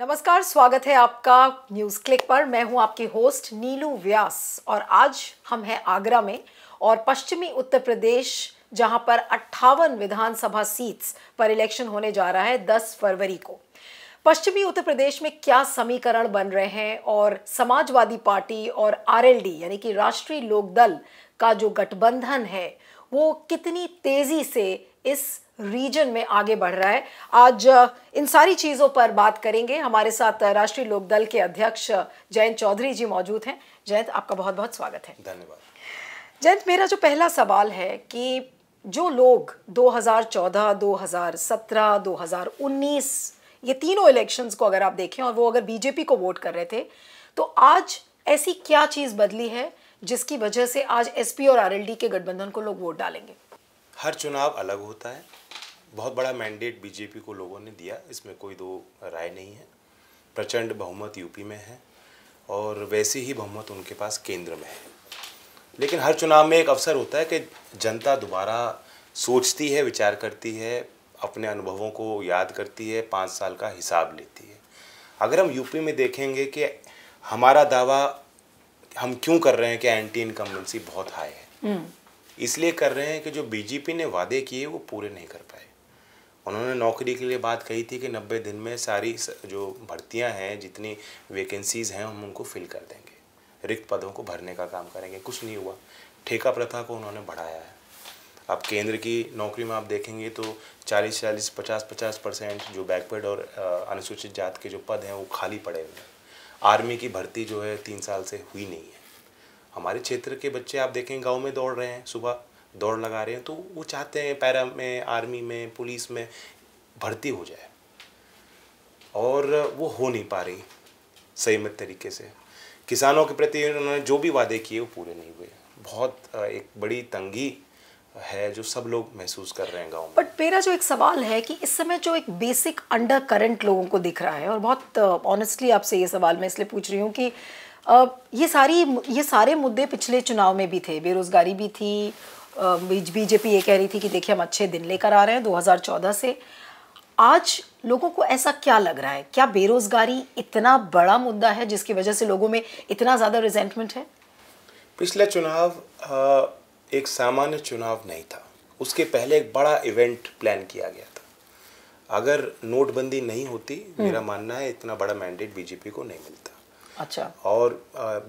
नमस्कार स्वागत है आपका न्यूज क्लिक पर मैं हूं आपकी होस्ट नीलू व्यास और आज हम हैं आगरा में और पश्चिमी उत्तर प्रदेश जहां पर अट्ठावन विधानसभा सीट्स पर इलेक्शन होने जा रहा है 10 फरवरी को पश्चिमी उत्तर प्रदेश में क्या समीकरण बन रहे हैं और समाजवादी पार्टी और आरएलडी यानी कि राष्ट्रीय लोकदल का जो गठबंधन है वो कितनी तेजी से इस रीजन में आगे बढ़ रहा है आज इन सारी चीज़ों पर बात करेंगे हमारे साथ राष्ट्रीय लोकदल के अध्यक्ष जयंत चौधरी जी मौजूद हैं जयंत आपका बहुत बहुत स्वागत है धन्यवाद जयंत मेरा जो पहला सवाल है कि जो लोग 2014, 2017, 2019 ये तीनों इलेक्शंस को अगर आप देखें और वो अगर बीजेपी को वोट कर रहे थे तो आज ऐसी क्या चीज़ बदली है जिसकी वजह से आज एसपी और आरएलडी के गठबंधन को लोग वोट डालेंगे हर चुनाव अलग होता है बहुत बड़ा मैंडेट बीजेपी को लोगों ने दिया इसमें कोई दो राय नहीं है प्रचंड बहुमत यूपी में है और वैसी ही बहुमत उनके पास केंद्र में है लेकिन हर चुनाव में एक अवसर होता है कि जनता दोबारा सोचती है विचार करती है अपने अनुभवों को याद करती है पाँच साल का हिसाब लेती है अगर हम यूपी में देखेंगे कि हमारा दावा हम क्यों कर रहे हैं कि एंटी इनकम्बेंसी बहुत हाई है हम्म। इसलिए कर रहे हैं कि जो बीजेपी ने वादे किए वो पूरे नहीं कर पाए उन्होंने नौकरी के लिए बात कही थी कि नब्बे दिन में सारी जो भर्तियाँ हैं जितनी वैकेंसीज़ हैं हम उनको फिल कर देंगे रिक्त पदों को भरने का काम करेंगे कुछ नहीं हुआ ठेका प्रथा को उन्होंने बढ़ाया है अब केंद्र की नौकरी में आप देखेंगे तो 40 चालीस 50 50 परसेंट जो बैकवर्ड और अनुसूचित जात के जो पद हैं वो खाली पड़े हुए हैं आर्मी की भर्ती जो है तीन साल से हुई नहीं है हमारे क्षेत्र के बच्चे आप देखें गांव में दौड़ रहे हैं सुबह दौड़ लगा रहे हैं तो वो चाहते हैं पैरा में आर्मी में पुलिस में भर्ती हो जाए और वो हो नहीं पा रही मत तरीके से किसानों के प्रति उन्होंने जो भी वादे किए वो पूरे नहीं हुए बहुत एक बड़ी तंगी है जो सब लोग महसूस कर रहे हैं गांव बट मेरा जो एक सवाल है कि इस समय जो एक बेसिक अंडर करंट लोगों को दिख रहा है और बहुत ऑनेस्टली आपसे ये सवाल मैं इसलिए पूछ रही हूँ कि ये सारी ये सारे मुद्दे पिछले चुनाव में भी थे बेरोज़गारी भी थी बीजेपी ये कह रही थी कि देखिए हम अच्छे दिन लेकर आ रहे हैं 2014 से आज लोगों को ऐसा क्या लग रहा है क्या बेरोजगारी इतना बड़ा मुद्दा है जिसकी वजह से लोगों में इतना ज़्यादा रिजेंटमेंट है पिछला चुनाव एक सामान्य चुनाव नहीं था उसके पहले एक बड़ा इवेंट प्लान किया गया था अगर नोटबंदी नहीं होती हम्म। मेरा मानना है इतना बड़ा मैंडेट बीजेपी को नहीं मिलता अच्छा और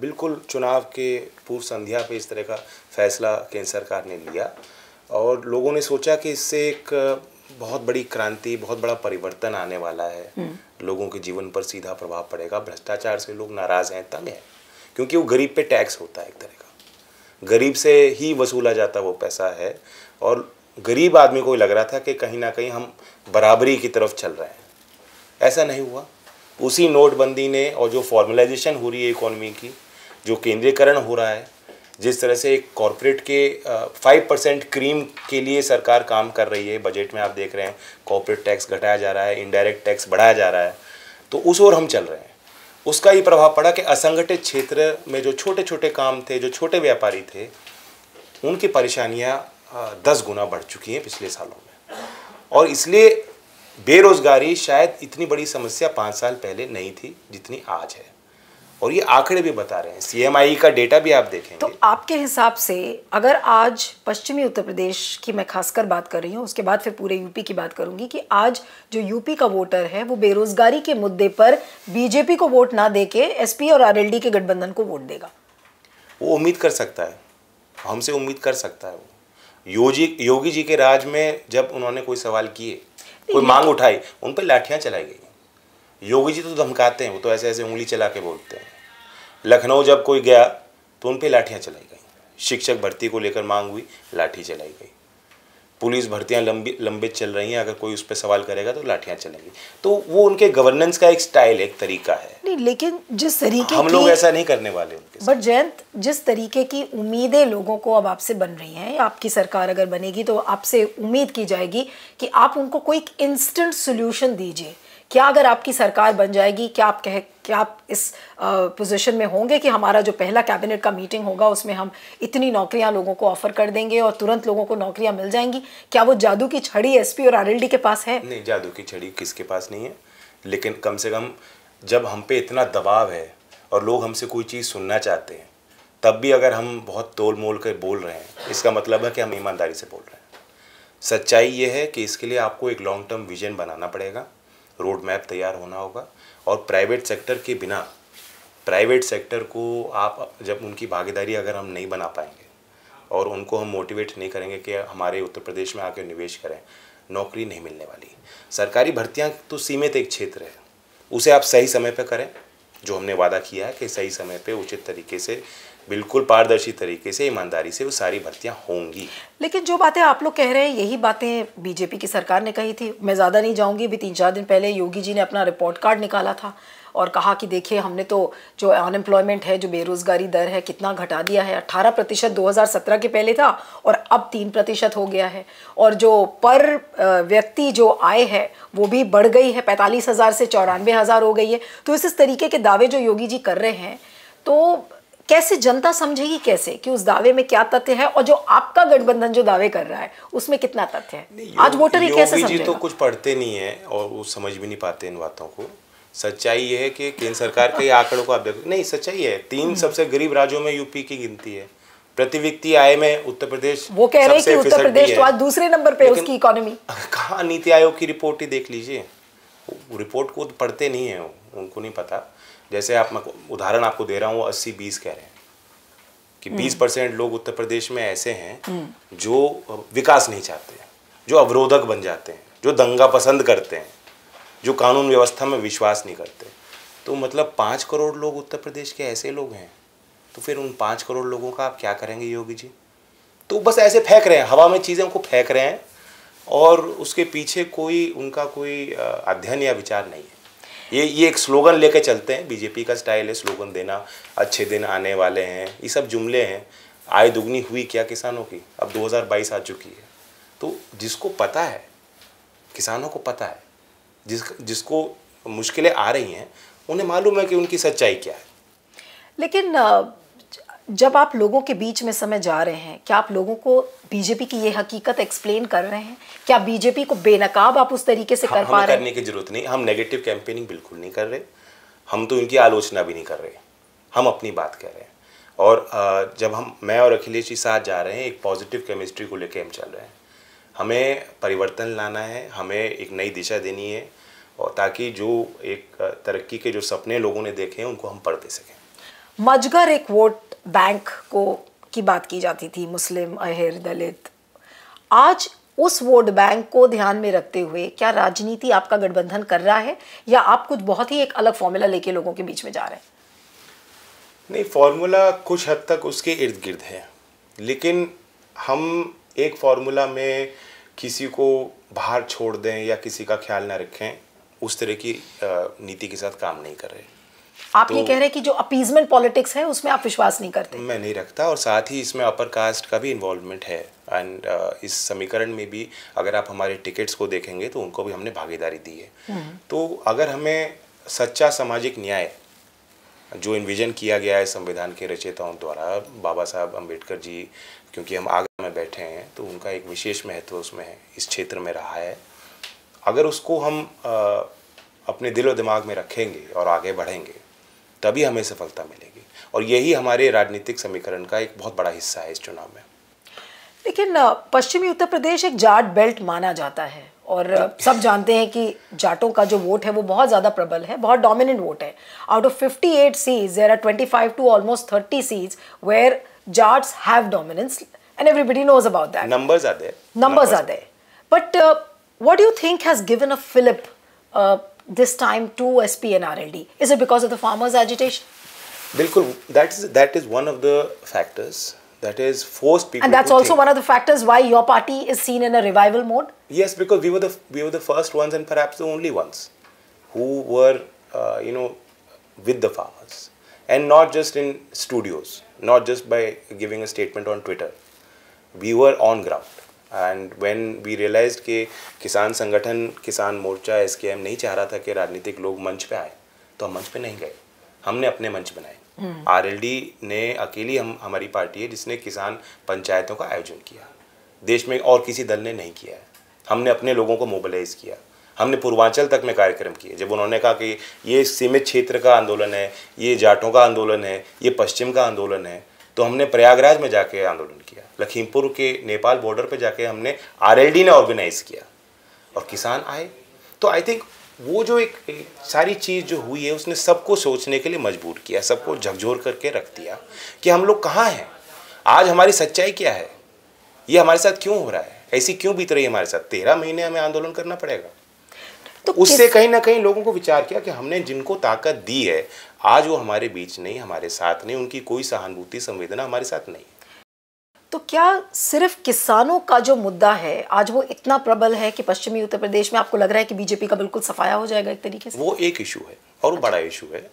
बिल्कुल चुनाव के पूर्व संध्या पे इस तरह का फैसला केंद्र सरकार ने लिया और लोगों ने सोचा कि इससे एक बहुत बड़ी क्रांति बहुत बड़ा परिवर्तन आने वाला है हम्म। लोगों के जीवन पर सीधा प्रभाव पड़ेगा भ्रष्टाचार से लोग नाराज हैं तंग हैं क्योंकि वो गरीब पे टैक्स होता है एक तरह का गरीब से ही वसूला जाता वो पैसा है और गरीब आदमी को लग रहा था कि कहीं ना कहीं हम बराबरी की तरफ चल रहे हैं ऐसा नहीं हुआ उसी नोटबंदी ने और जो फॉर्मलाइजेशन हो रही है इकोनॉमी की जो केंद्रीयकरण हो रहा है जिस तरह से एक कॉरपोरेट के फाइव परसेंट क्रीम के लिए सरकार काम कर रही है बजट में आप देख रहे हैं कॉरपोरेट टैक्स घटाया जा रहा है इनडायरेक्ट टैक्स बढ़ाया जा रहा है तो उस ओर हम चल रहे हैं उसका ये प्रभाव पड़ा कि असंगठित क्षेत्र में जो छोटे छोटे काम थे जो छोटे व्यापारी थे उनकी परेशानियाँ दस गुना बढ़ चुकी हैं पिछले सालों में और इसलिए बेरोज़गारी शायद इतनी बड़ी समस्या पाँच साल पहले नहीं थी जितनी आज है और ये आंकड़े भी बता रहे हैं सीएमआई e का डेटा भी आप देखेंगे तो आपके हिसाब से अगर आज पश्चिमी उत्तर प्रदेश की मैं खासकर बात कर रही हूँ उसके बाद फिर पूरे यूपी की बात करूंगी कि आज जो यूपी का वोटर है वो बेरोजगारी के मुद्दे पर बीजेपी को वोट ना दे के एसपी और आरएलडी के गठबंधन को वोट देगा वो उम्मीद कर सकता है हमसे उम्मीद कर सकता है वो योगी योगी जी के राज में जब उन्होंने कोई सवाल किए कोई मांग उठाई उन पर लाठियाँ चलाई गई योगी जी तो धमकाते हैं वो तो ऐसे ऐसे उंगली चला के बोलते हैं लखनऊ जब कोई गया तो उन पर लाठियाँ चलाई गई शिक्षक भर्ती को लेकर मांग हुई लाठी चलाई गई पुलिस भर्तियां लंबी लंबित चल रही हैं अगर कोई उस पर सवाल करेगा तो लाठियां चलेंगी तो वो उनके गवर्नेंस का एक स्टाइल एक तरीका है नहीं लेकिन जिस तरीके हम लोग ऐसा नहीं करने वाले उनके बट जयंत जिस तरीके की उम्मीदें लोगों को अब आपसे बन रही हैं आपकी सरकार अगर बनेगी तो आपसे उम्मीद की जाएगी कि आप उनको कोई इंस्टेंट सोल्यूशन दीजिए क्या अगर आपकी सरकार बन जाएगी क्या आप कह क्या आप इस पोजीशन में होंगे कि हमारा जो पहला कैबिनेट का मीटिंग होगा उसमें हम इतनी नौकरियां लोगों को ऑफर कर देंगे और तुरंत लोगों को नौकरियां मिल जाएंगी क्या वो जादू की छड़ी एसपी और आरएलडी के पास है नहीं जादू की छड़ी किसके पास नहीं है लेकिन कम से कम जब हम पे इतना दबाव है और लोग हमसे कोई चीज़ सुनना चाहते हैं तब भी अगर हम बहुत तोल मोल कर बोल रहे हैं इसका मतलब है कि हम ईमानदारी से बोल रहे हैं सच्चाई ये है कि इसके लिए आपको एक लॉन्ग टर्म विजन बनाना पड़ेगा रोड मैप तैयार होना होगा और प्राइवेट सेक्टर के बिना प्राइवेट सेक्टर को आप जब उनकी भागीदारी अगर हम नहीं बना पाएंगे और उनको हम मोटिवेट नहीं करेंगे कि हमारे उत्तर प्रदेश में आकर निवेश करें नौकरी नहीं मिलने वाली सरकारी भर्तियाँ तो सीमित एक क्षेत्र है उसे आप सही समय पर करें जो हमने वादा किया है कि सही समय पर उचित तरीके से बिल्कुल पारदर्शी तरीके से ईमानदारी से वो सारी भर्तियां होंगी लेकिन जो बातें आप लोग कह रहे हैं यही बातें बीजेपी की सरकार ने कही थी मैं ज़्यादा नहीं जाऊंगी अभी तीन चार दिन पहले योगी जी ने अपना रिपोर्ट कार्ड निकाला था और कहा कि देखिए हमने तो जो अनएम्प्लॉयमेंट है जो बेरोज़गारी दर है कितना घटा दिया है 18 प्रतिशत दो के पहले था और अब तीन प्रतिशत हो गया है और जो पर व्यक्ति जो आय है वो भी बढ़ गई है पैंतालीस हज़ार से चौरानवे हज़ार हो गई है तो इस इस तरीके के दावे जो योगी जी कर रहे हैं तो कैसे जनता समझेगी कैसे कि उस दावे में क्या तथ्य है और जो आपका गठबंधन जो दावे कर रहा है उसमें कितना तथ्य है आज वोटर ही कैसे समझेगा? जी तो कुछ पढ़ते नहीं है और वो समझ भी नहीं पाते इन बातों को सच्चाई ये है कि केंद्र सरकार के आंकड़ों को आप देखो नहीं सच्चाई है तीन हम्म। सबसे गरीब राज्यों में यूपी की गिनती है प्रति व्यक्ति आय में उत्तर प्रदेश वो कह रहे हैं कि उत्तर प्रदेश तो आज दूसरे नंबर पे उसकी इकोनॉमी कहा नीति आयोग की रिपोर्ट ही देख लीजिए रिपोर्ट को तो पढ़ते नहीं है उनको नहीं पता जैसे आप मैं उदाहरण आपको दे रहा हूँ अस्सी बीस कह रहे हैं कि हम्म। बीस परसेंट लोग उत्तर प्रदेश में ऐसे हैं हम्म। जो विकास नहीं चाहते जो अवरोधक बन जाते हैं जो दंगा पसंद करते हैं जो कानून व्यवस्था में विश्वास नहीं करते तो मतलब पाँच करोड़ लोग उत्तर प्रदेश के ऐसे लोग हैं तो फिर उन पाँच करोड़ लोगों का आप क्या करेंगे योगी जी तो बस ऐसे फेंक रहे हैं हवा में चीज़ें उनको फेंक रहे हैं और उसके पीछे कोई उनका कोई अध्ययन या विचार नहीं है ये ये एक स्लोगन लेके चलते हैं बीजेपी का स्टाइल है स्लोगन देना अच्छे दिन आने वाले हैं ये सब जुमले हैं आय दुगनी हुई क्या किसानों की अब 2022 आ चुकी है तो जिसको पता है किसानों को पता है जिस जिसको मुश्किलें आ रही हैं उन्हें मालूम है कि उनकी सच्चाई क्या है लेकिन जब आप लोगों के बीच में समय जा रहे हैं क्या आप लोगों को बीजेपी की ये हकीकत एक्सप्लेन कर रहे हैं क्या बीजेपी को बेनकाब आप उस तरीके से कर पा रहे करने की जरूरत नहीं हम नेगेटिव कैंपेनिंग बिल्कुल नहीं कर रहे हम तो इनकी आलोचना भी नहीं कर रहे हम अपनी बात कर रहे हैं और जब हम मैं और अखिलेश जी साथ जा रहे हैं एक पॉजिटिव केमिस्ट्री को लेकर हम चल रहे हैं हमें परिवर्तन लाना है हमें एक नई दिशा देनी है और ताकि जो एक तरक्की के जो सपने लोगों ने देखे हैं उनको हम पढ़ दे सकें मजगर एक वोट बैंक को की बात की जाती थी मुस्लिम अहिर दलित आज उस वोट बैंक को ध्यान में रखते हुए क्या राजनीति आपका गठबंधन कर रहा है या आप कुछ बहुत ही एक अलग फॉर्मूला लेके लोगों के बीच में जा रहे हैं नहीं फॉर्मूला कुछ हद तक उसके इर्द गिर्द है लेकिन हम एक फार्मूला में किसी को बाहर छोड़ दें या किसी का ख्याल ना रखें उस तरह की नीति के साथ काम नहीं कर रहे आप तो, ये कह रहे हैं कि जो अपीजमेंट पॉलिटिक्स है उसमें आप विश्वास नहीं करते मैं नहीं रखता और साथ ही इसमें अपर कास्ट का भी इन्वॉल्वमेंट है एंड uh, इस समीकरण में भी अगर आप हमारे टिकट्स को देखेंगे तो उनको भी हमने भागीदारी दी है हम्म। तो अगर हमें सच्चा सामाजिक न्याय जो इन्विजन किया गया है संविधान के रचयिताओं द्वारा बाबा साहब अम्बेडकर जी क्योंकि हम आगरा में बैठे हैं तो उनका एक विशेष महत्व उसमें है इस क्षेत्र में रहा है अगर उसको हम आ, uh, अपने दिलो दिमाग में रखेंगे और आगे बढ़ेंगे तभी हमें सफलता मिलेगी और यही हमारे राजनीतिक समीकरण का एक बहुत बड़ा हिस्सा है इस चुनाव में लेकिन पश्चिमी उत्तर प्रदेश एक जाट बेल्ट माना जाता है और सब जानते हैं कि जाटों का जो वोट है वो बहुत ज़्यादा प्रबल है बहुत डोमिनेंट वोट है आउट ऑफ 58 सीज देर आर 25 टू ऑलमोस्ट 30 सीज where Jats have dominance and everybody knows about that numbers are there numbers are there but what do you think has given a fillip this time to SP and RLD? Is it because of the farmers' agitation? Bilkul, that is that is one of the factors that is forced people. And that's also think. one of the factors why your party is seen in a revival mode. Yes, because we were the we were the first ones and perhaps the only ones who were uh, you know with the farmers and not just in studios, not just by giving a statement on Twitter. We were on ground and when we realise के किसान संगठन किसान मोर्चा S नहीं चाह रहा था कि राजनीतिक लोग मंच पे आए तो हम मंच पे नहीं गए हमने अपने मंच बनाए आर हम्म। ने अकेली हम हमारी पार्टी है जिसने किसान पंचायतों का आयोजन किया देश में और किसी दल ने नहीं किया है हमने अपने लोगों को मोबिलाइज किया हमने पूर्वांचल तक में कार्यक्रम किए जब उन्होंने कहा कि ये सीमित क्षेत्र का आंदोलन है ये जाटों का आंदोलन है ये पश्चिम का आंदोलन है तो हमने प्रयागराज में जाके आंदोलन किया लखीमपुर के नेपाल बॉर्डर पे जाके हमने आरएलडी ने ऑर्गेनाइज़ किया और किसान आए तो आई थिंक वो जो एक, एक सारी चीज़ जो हुई है उसने सबको सोचने के लिए मजबूर किया सबको झकझोर करके रख दिया कि हम लोग कहाँ हैं आज हमारी सच्चाई क्या है ये हमारे साथ क्यों हो रहा है ऐसी क्यों बीत रही है हमारे साथ तेरह महीने हमें आंदोलन करना पड़ेगा तो उससे कहीं ना कहीं लोगों को विचार किया कि हमने जिनको ताकत दी है आज वो हमारे बीच नहीं हमारे साथ नहीं उनकी कोई सहानुभूति संवेदना हमारे साथ नहीं तो क्या सिर्फ किसानों का जो मुद्दा है आज वो इतना प्रबल है कि पश्चिमी उत्तर प्रदेश में आपको लग रहा है कि बीजेपी का बिल्कुल सफाया हो जाएगा एक तरीके से वो एक इशू है और अच्छा। बड़ा इशू है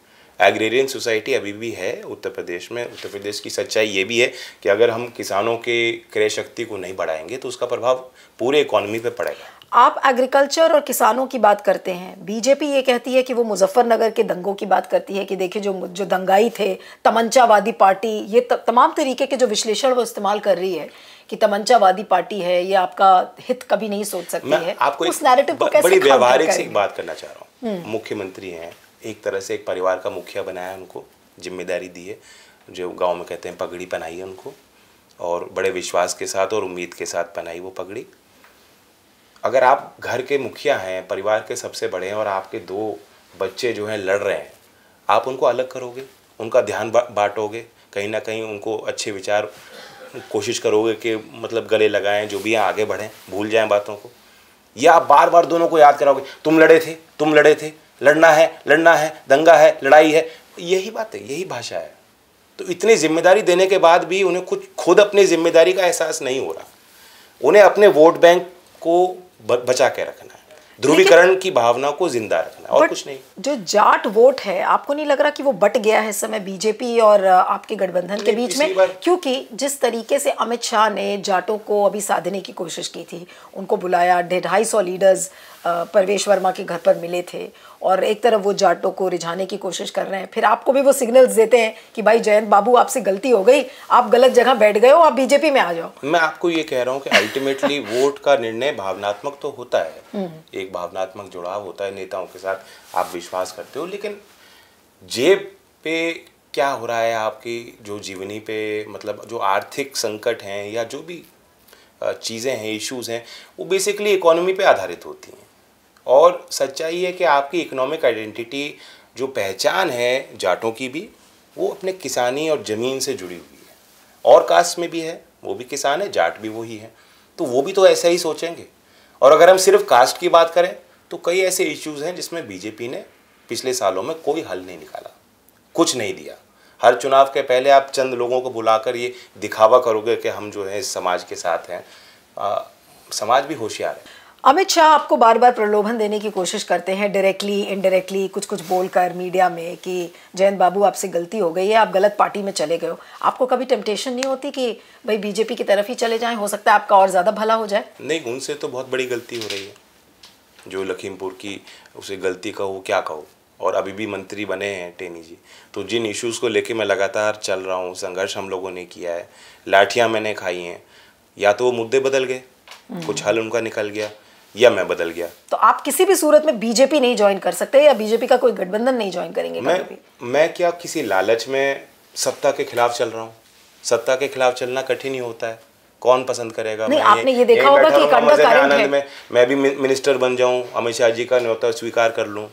एग्रेरियन सोसाइटी अभी भी है उत्तर प्रदेश में उत्तर प्रदेश की सच्चाई ये भी है कि अगर हम किसानों के क्रय शक्ति को नहीं बढ़ाएंगे तो उसका प्रभाव पूरे इकोनॉमी पर पड़ेगा आप एग्रीकल्चर और किसानों की बात करते हैं बीजेपी ये कहती है कि वो मुजफ्फरनगर के दंगों की बात करती है कि देखिए जो जो दंगाई थे तमंचावादी पार्टी ये त, तमाम तरीके के जो विश्लेषण वो इस्तेमाल कर रही है कि तमंचावादी पार्टी है ये आपका हित कभी नहीं सोच सकती है आपको उस नैरेटिव को कैसे बड़ी व्यवहारिक से बात करना चाह रहा हूँ हम्म। मुख्यमंत्री हैं एक तरह से एक परिवार का मुखिया बनाया उनको जिम्मेदारी दी है जो गांव में कहते हैं पगड़ी पहनाई है उनको और बड़े विश्वास के साथ और उम्मीद के साथ पहनाई वो पगड़ी अगर आप घर के मुखिया हैं परिवार के सबसे बड़े हैं और आपके दो बच्चे जो हैं लड़ रहे हैं आप उनको अलग करोगे उनका ध्यान बाँटोगे बांटोगे कहीं ना कहीं उनको अच्छे विचार कोशिश करोगे कि मतलब गले लगाएं जो भी हैं आगे बढ़ें भूल जाएं बातों को या आप बार बार दोनों को याद कराओगे तुम लड़े थे तुम लड़े थे लड़ना है लड़ना है दंगा है लड़ाई है यही बात है यही भाषा है तो इतनी जिम्मेदारी देने के बाद भी उन्हें कुछ खुद अपनी जिम्मेदारी का एहसास नहीं हो रहा उन्हें अपने वोट बैंक को बचा के रखना है ध्रुवीकरण की भावना को जिंदा रखना और कुछ नहीं जो जाट वोट है आपको नहीं लग रहा कि वो बट गया है समय बीजेपी और आपके गठबंधन के बीच में क्योंकि जिस तरीके से अमित शाह ने जाटों को अभी साधने की कोशिश की थी उनको बुलाया ढाई सौ लीडर्स परवेश वर्मा के घर पर मिले थे और एक तरफ वो जाटों को रिझाने की कोशिश कर रहे हैं फिर आपको भी वो सिग्नल्स देते हैं कि भाई जयंत बाबू आपसे गलती हो गई आप गलत जगह बैठ गए हो आप बीजेपी में आ जाओ मैं आपको ये कह रहा हूँ कि अल्टीमेटली वोट का निर्णय भावनात्मक तो होता है हम्म। एक भावनात्मक जुड़ाव होता है नेताओं के साथ आप विश्वास करते हो लेकिन जेब पे क्या हो रहा है आपकी जो जीवनी पे मतलब जो आर्थिक संकट हैं या जो भी चीज़ें हैं इश्यूज हैं वो बेसिकली इकोनॉमी पे आधारित होती हैं और सच्चाई है कि आपकी इकोनॉमिक आइडेंटिटी जो पहचान है जाटों की भी वो अपने किसानी और ज़मीन से जुड़ी हुई है और कास्ट में भी है वो भी किसान है जाट भी वही है तो वो भी तो ऐसा ही सोचेंगे और अगर हम सिर्फ कास्ट की बात करें तो कई ऐसे इश्यूज़ हैं जिसमें बीजेपी ने पिछले सालों में कोई हल नहीं निकाला कुछ नहीं दिया हर चुनाव के पहले आप चंद लोगों को बुलाकर ये दिखावा करोगे कि हम जो है इस समाज के साथ हैं आ, समाज भी होशियार है अमित शाह आपको बार बार प्रलोभन देने की कोशिश करते हैं डायरेक्टली इनडायरेक्टली कुछ कुछ बोलकर मीडिया में कि जयंत बाबू आपसे गलती हो गई है आप गलत पार्टी में चले गए हो आपको कभी टेम्पटेशन नहीं होती कि भाई बीजेपी की तरफ ही चले जाएं हो सकता है आपका और ज़्यादा भला हो जाए नहीं उनसे तो बहुत बड़ी गलती हो रही है जो लखीमपुर की उसे गलती कहो क्या कहो और अभी भी मंत्री बने हैं टेनी जी तो जिन इश्यूज़ को लेके मैं लगातार चल रहा हूँ संघर्ष हम लोगों ने किया है लाठियाँ मैंने खाई हैं या तो वो मुद्दे बदल गए हम्म। कुछ हल उनका निकल गया या मैं बदल गया तो आप किसी भी सूरत में बीजेपी नहीं ज्वाइन कर सकते या बीजेपी का कोई गठबंधन नहीं ज्वाइन करेंगे मैं मैं क्या किसी लालच में सत्ता के खिलाफ चल रहा हूँ सत्ता के खिलाफ चलना कठिन ही होता है कौन पसंद करेगा नहीं, आपने ये, ये देखा होगा कि करंट आनंद में मैं भी मिनिस्टर बन जाऊं अमित शाह जी का न्योता स्वीकार कर लूं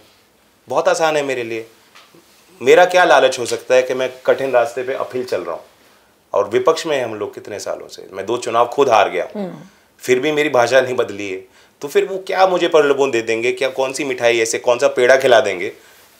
बहुत आसान है मेरे लिए मेरा क्या लालच हो सकता है कि मैं कठिन रास्ते पे अपील चल रहा हूं और विपक्ष में हम लोग कितने सालों से मैं दो चुनाव खुद हार गया हम्म। फिर भी मेरी भाषा नहीं बदली है तो फिर वो क्या मुझे प्रलोभन दे देंगे क्या कौन सी मिठाई ऐसे कौन सा पेड़ा खिला देंगे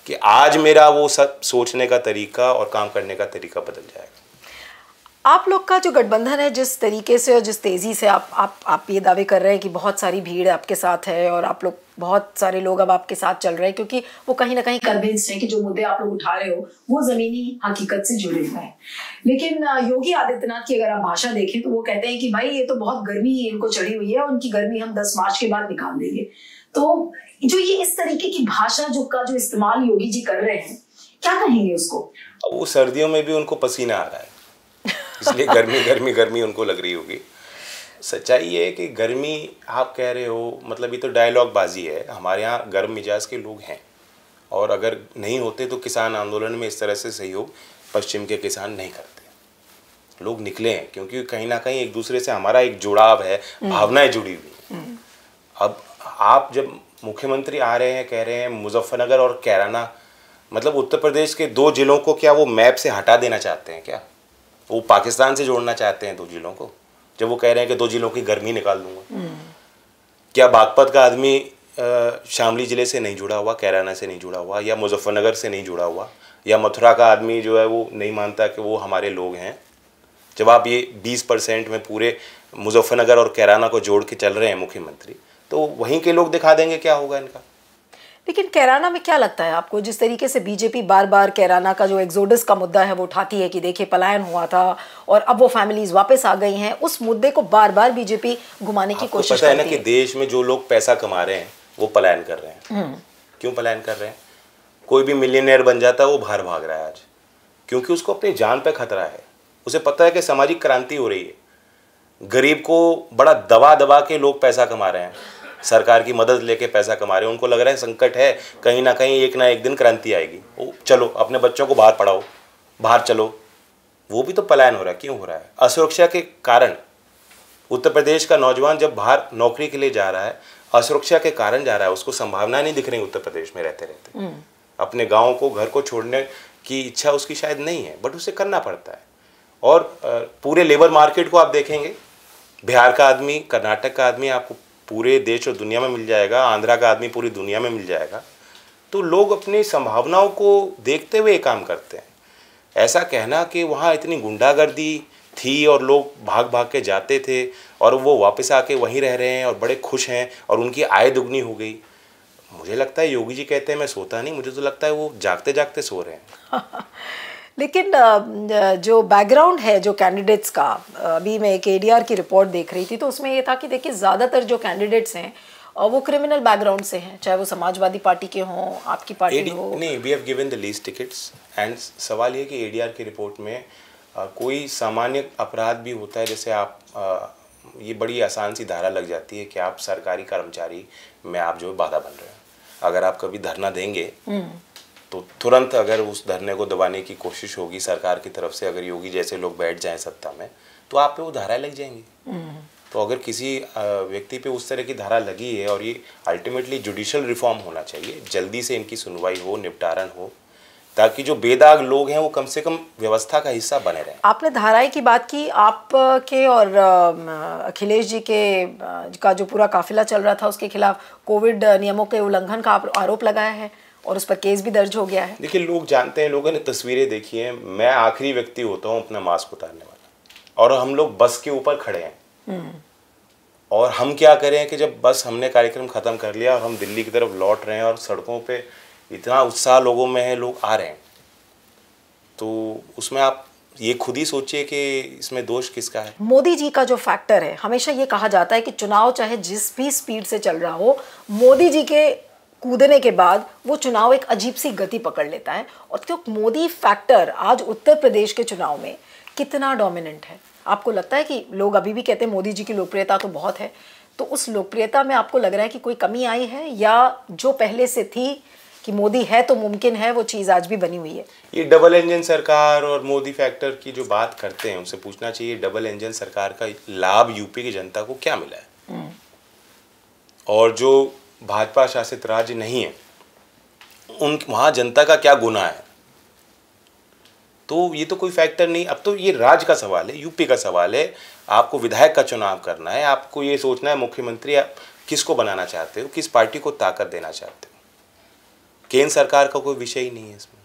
कि आज मेरा वो सब सोचने का तरीका और काम करने का तरीका बदल जाएगा आप लोग का जो गठबंधन है जिस तरीके से और जिस तेज़ी से आप आप आप ये दावे कर रहे हैं कि बहुत सारी भीड़ आपके साथ है और आप लोग बहुत सारे लोग अब आपके साथ चल रहे हैं क्योंकि वो कहीं ना कहीं कन्विंस्ड हैं कि जो मुद्दे आप लोग उठा रहे हो वो जमीनी हकीकत से जुड़े हुए हैं लेकिन योगी आदित्यनाथ की अगर आप भाषा देखें तो वो कहते हैं कि भाई ये तो बहुत गर्मी इनको चढ़ी हुई है और उनकी गर्मी हम दस मार्च के बाद निकाल देंगे तो जो ये इस तरीके की भाषा जो का जो इस्तेमाल योगी जी कर रहे हैं क्या कहेंगे उसको वो सर्दियों में भी उनको पसीना आ रहा है इसलिए गर्मी गर्मी गर्मी उनको लग रही होगी सच्चाई ये है कि गर्मी आप कह रहे हो मतलब ये तो डायलॉग बाजी है हमारे यहाँ गर्म मिजाज के लोग हैं और अगर नहीं होते तो किसान आंदोलन में इस तरह से सहयोग पश्चिम के किसान नहीं करते लोग निकले हैं क्योंकि कहीं ना कहीं एक दूसरे से हमारा एक जुड़ाव है हम्म। भावनाएं जुड़ी हुई हम्म। अब आप जब मुख्यमंत्री आ रहे हैं कह रहे हैं मुजफ्फरनगर और कैराना मतलब उत्तर प्रदेश के दो जिलों को क्या वो मैप से हटा देना चाहते हैं क्या वो पाकिस्तान से जोड़ना चाहते हैं दो जिलों को जब वो कह रहे हैं कि दो जिलों की गर्मी निकाल दूंगा हम्म। क्या बागपत का आदमी शामली ज़िले से नहीं जुड़ा हुआ कैराना से नहीं जुड़ा हुआ या मुजफ्फरनगर से नहीं जुड़ा हुआ या मथुरा का आदमी जो है वो नहीं मानता कि वो हमारे लोग हैं जब आप ये 20 परसेंट में पूरे मुजफ्फरनगर और कैराना को जोड़ के चल रहे हैं मुख्यमंत्री तो वहीं के लोग दिखा देंगे क्या होगा इनका लेकिन कैराना में क्या लगता है आपको जिस तरीके से बीजेपी बार बार कैराना का जो एग्जोडस का मुद्दा है वो उठाती है कि देखिए पलायन हुआ था और अब वो फैमिलीज वापस आ गई हैं उस मुद्दे को बार बार बीजेपी घुमाने की कोशिश पता है ना कि देश में जो लोग पैसा कमा रहे हैं वो पलायन कर रहे हैं हम्म। क्यों पलायन कर रहे हैं कोई भी मिलियनियर बन जाता है वो बाहर भाग रहा है आज क्योंकि उसको अपनी जान पर खतरा है उसे पता है कि सामाजिक क्रांति हो रही है गरीब को बड़ा दबा दबा के लोग पैसा कमा रहे हैं सरकार की मदद लेके पैसा कमा रहे हैं उनको लग रहा है संकट है कहीं ना कहीं एक ना एक दिन क्रांति आएगी ओ चलो अपने बच्चों को बाहर पढ़ाओ बाहर चलो वो भी तो पलायन हो रहा है क्यों हो रहा है असुरक्षा के कारण उत्तर प्रदेश का नौजवान जब बाहर नौकरी के लिए जा रहा है असुरक्षा के कारण जा रहा है उसको संभावना नहीं दिख रही उत्तर प्रदेश में रहते रहते हम्म। अपने गाँव को घर को छोड़ने की इच्छा उसकी शायद नहीं है बट उसे करना पड़ता है और पूरे लेबर मार्केट को आप देखेंगे बिहार का आदमी कर्नाटक का आदमी आपको पूरे देश और दुनिया में मिल जाएगा आंध्रा का आदमी पूरी दुनिया में मिल जाएगा तो लोग अपनी संभावनाओं को देखते हुए काम करते हैं ऐसा कहना कि वहाँ इतनी गुंडागर्दी थी और लोग भाग भाग के जाते थे और वो वापस आके वहीं रह रहे हैं और बड़े खुश हैं और उनकी आय दुगनी हो गई मुझे लगता है योगी जी कहते हैं मैं सोता नहीं मुझे तो लगता है वो जागते जागते सो रहे हैं लेकिन जो बैकग्राउंड है जो कैंडिडेट्स का अभी मैं एक एडीआर की रिपोर्ट देख रही थी तो उसमें ये था कि देखिए ज़्यादातर जो कैंडिडेट्स हैं और वो क्रिमिनल बैकग्राउंड से हैं चाहे वो समाजवादी पार्टी के हों आपकी पार्टी AD, हो नहीं we have given the least tickets and सवाल ये कि एडीआर की रिपोर्ट में आ, कोई सामान्य अपराध भी होता है जैसे आप आ, ये बड़ी आसान सी धारा लग जाती है कि आप सरकारी कर्मचारी में आप जो बाधा बन रहे हैं अगर आप कभी धरना देंगे हम्म। तो तुरंत अगर उस धरने को दबाने की कोशिश होगी सरकार की तरफ से अगर योगी जैसे लोग बैठ जाएं सत्ता में तो आप पे वो धारा लग जाएंगी हम्म। तो अगर किसी व्यक्ति पे उस तरह की धारा लगी है और ये अल्टीमेटली जुडिशल रिफॉर्म होना चाहिए जल्दी से इनकी सुनवाई हो निपटारण हो ताकि जो बेदाग लोग हैं वो कम से कम व्यवस्था का हिस्सा बने रहे आपने धाराएं की बात की आप के और अखिलेश जी के का जो पूरा काफिला चल रहा था उसके खिलाफ कोविड नियमों के उल्लंघन का आरोप लगाया है और उस पर केस भी दर्ज हो गया है देखिए लोग जानते हैं लोगों ने तस्वीरें देखी हैं मैं आखिरी व्यक्ति होता हूँ अपना मास्क उतारने वाला और हम लोग बस के ऊपर खड़े हैं हम्म। और हम क्या करें कि जब बस हमने कार्यक्रम ख़त्म कर लिया और हम दिल्ली की तरफ लौट रहे हैं और सड़कों पर इतना उत्साह लोगों में है लोग आ रहे हैं तो उसमें आप ये खुद ही सोचिए कि इसमें दोष किसका है मोदी जी का जो फैक्टर है हमेशा ये कहा जाता है कि चुनाव चाहे जिस भी स्पीड से चल रहा हो मोदी जी के कूदने के बाद वो चुनाव एक अजीब सी गति पकड़ लेता है और तो मोदी फैक्टर आज उत्तर प्रदेश के चुनाव में कितना डोमिनेंट है आपको लगता है कि लोग अभी भी कहते हैं मोदी जी की लोकप्रियता तो बहुत है तो उस लोकप्रियता में आपको लग रहा है कि कोई कमी आई है या जो पहले से थी कि मोदी है तो मुमकिन है वो चीज़ आज भी बनी हुई है ये डबल इंजन सरकार और मोदी फैक्टर की जो बात करते हैं उनसे पूछना चाहिए डबल इंजन सरकार का लाभ यूपी की जनता को क्या मिला है हम्म। और जो भाजपा शासित राज्य नहीं है उन वहाँ जनता का क्या गुना है तो ये तो कोई फैक्टर नहीं अब तो ये राज्य का सवाल है यूपी का सवाल है आपको विधायक का चुनाव करना है आपको ये सोचना है मुख्यमंत्री आप किसको बनाना चाहते हो किस पार्टी को ताकत देना चाहते हो केंद्र सरकार का कोई विषय ही नहीं है इसमें